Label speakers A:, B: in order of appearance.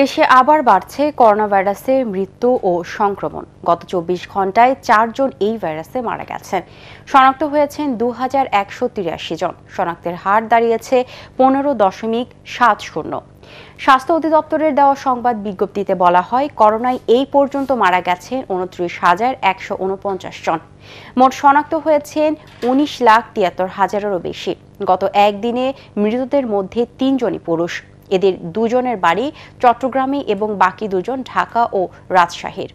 A: দেশে আবার বাড়ছে করোনা ভাইরাসে মৃত্যু ও সংক্রমণ গত চব্বিশ ঘন্টায় চারজন এই ভাইরাসে মারা গেছেন শনাক্ত হয়েছেন দু হাজার একশো তিরাশি জন শনাক্তের হার দাঁড়িয়েছে পনেরো দশমিক সাত শূন্য স্বাস্থ্য অধিদপ্তরের দেওয়া সংবাদ বিজ্ঞপ্তিতে বলা হয় করোনায় এই পর্যন্ত মারা গেছেন উনত্রিশ হাজার একশো উনপঞ্চাশ জন মোট শনাক্ত হয়েছেন উনিশ লাখ তিয়াত্তর হাজারেরও বেশি গত একদিনে মৃতদের মধ্যে তিনজনই পুরুষ এদের দুজনের বাড়ি চট্টগ্রামে এবং বাকি দুজন ঢাকা ও রাজশাহীর